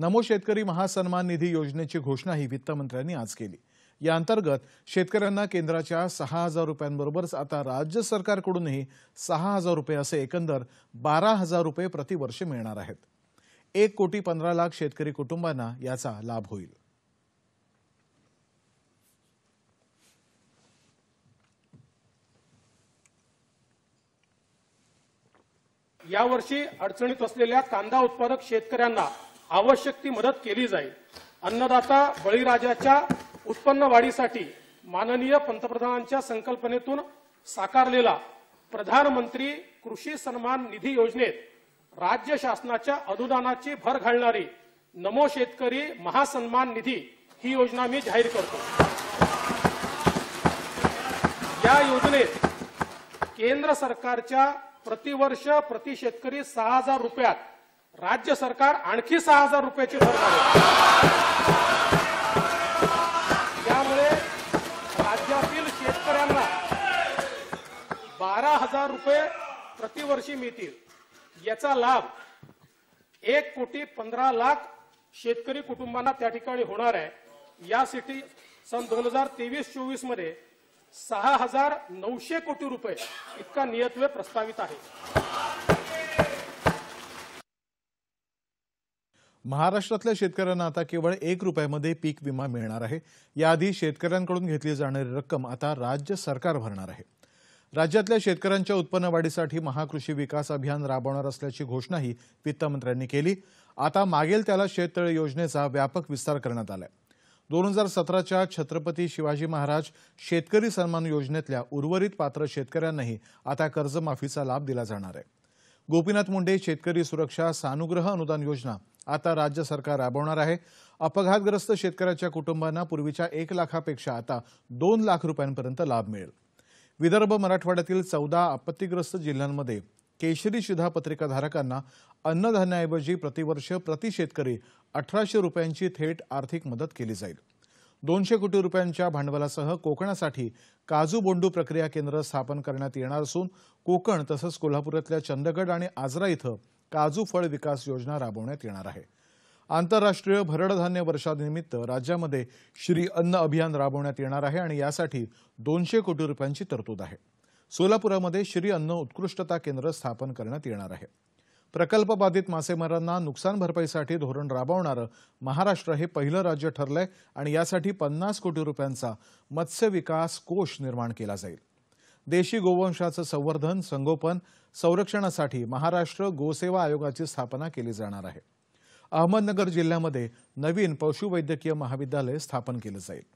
नमो शेतकरी महासन्मान निधी योजनेची घोषणाही वित्तमंत्र्यांनी आज केली या अंतर्गत शेतकऱ्यांना केंद्राच्या सहा हजार रुपयांबरोबरच आता राज्य सरकारकडूनही सहा हजार रुपये असे एकंदर बारा हजार रुपये प्रतिवर्ष मिळणार आहेत एक कोटी पंधरा लाख शेतकरी कुटुंबांना याचा लाभ होईल यावर्षी अडचणीत असलेल्या कांदा उत्पादक शेतकऱ्यांना आवश्यक ती मदत केली जाईल अन्नदाता बळीराजाच्या उत्पन्न वाढीसाठी माननीय पंतप्रधानांच्या संकल्पनेतून साकारलेला प्रधानमंत्री कृषी सन्मान निधी योजनेत राज्य शासनाच्या अनुदानाची भर घालणारी नमो शेतकरी महासन्मान निधी ही योजना मी जाहीर करतो या योजनेत केंद्र सरकारच्या प्रतिवर्ष प्रति शेतकरी सहा हजार रुपयात राज्य सरकार आणखी सहा हजार रुपयाची भर त्यामुळे राज्यातील शेतकऱ्यांना बारा हजार रुपये प्रतिवर्षी मिळतील याचा लाभ एक कोटी पंधरा लाख शेतकरी कुटुंबांना त्या ठिकाणी होणार आहे यासाठी सन दोन हजार तेवीस चोवीस मध्ये सहा हजार नऊशे कोटी रुपये इतका नियतव्य प्रस्तावित आहे महाराष्ट्रातल्या शेतकऱ्यांना आता केवळ एक रुपयामध्ये पीक विमा मिळणार आहे याआधी शेतकऱ्यांकडून घेतली जाणारी रक्कम आता राज्य सरकार भरणार आहे राज्यातल्या शेतकऱ्यांच्या उत्पन्न वाढीसाठी महाकृषी विकास अभियान राबवणार असल्याची घोषणाही वित्तमंत्र्यांनी केली आता मागेल त्याला शेततळ योजनेचा व्यापक विस्तार करण्यात आलाय दोन हजार सतराच्या छत्रपती शिवाजी महाराज शेतकरी सन्मान योजनेतल्या उर्वरित पात्र शेतकऱ्यांनाही आता कर्जमाफीचा लाभ दिला जाणार आहे गोपीनाथ मुंडे शेतकरी सुरक्षा सानुग्रह अनुदान योजना आता राज्य सरकार राबवणार आहे अपघातग्रस्त शेतकऱ्याच्या कुटुंबांना पूर्वीच्या एक लाखापेक्षा आता दोन लाख रुपयांपर्यंत लाभ मिळेल विदर्भ मराठवाड्यातील चौदा आपत्तीग्रस्त जिल्ह्यांमध्ये केशरी शिधापत्रिकाधारकांना अन्नधान्याऐवजी प्रतिवर्ष प्रति शेतकरी अठराशे रुपयांची थेट आर्थिक मदत केली जाईल दोनशे कोटी रुपयांच्या भांडवलासह कोकणासाठी काजू बोंडू प्रक्रिया केंद्र स्थापन करण्यात येणार असून कोकण तसंच कोल्हापुरातल्या चंदगड आणि आजरा इथं काजू फळ विकास योजना राबवण्यात येणार आहे आंतरराष्ट्रीय भरडधान्य वर्षानिमित्त राज्यामध्ये श्री अन्न अभियान राबवण्यात येणार आहे आणि यासाठी दोनशे कोटी रुपयांची तरतूद आहे सोलापुरामध्ये श्री अन्न उत्कृष्टता केंद्र स्थापन करण्यात येणार आहे प्रकल्प बाधित मासेमारांना नुकसान भरपाईसाठी धोरण राबवणारं महाराष्ट्र हे पहिलं राज्य ठरलंय आणि यासाठी पन्नास कोटी रुपयांचा मत्स्य विकास कोष निर्माण केला जाईल देशी गोवंशाचं संवर्धन संगोपन संरक्षणासाठी महाराष्ट्र गोसेवा आयोगाची स्थापना केली जाणार आहे अहमदनगर जिल्ह्यामध्ये नवीन पशुवैद्यकीय महाविद्यालय स्थापन केलं जाईल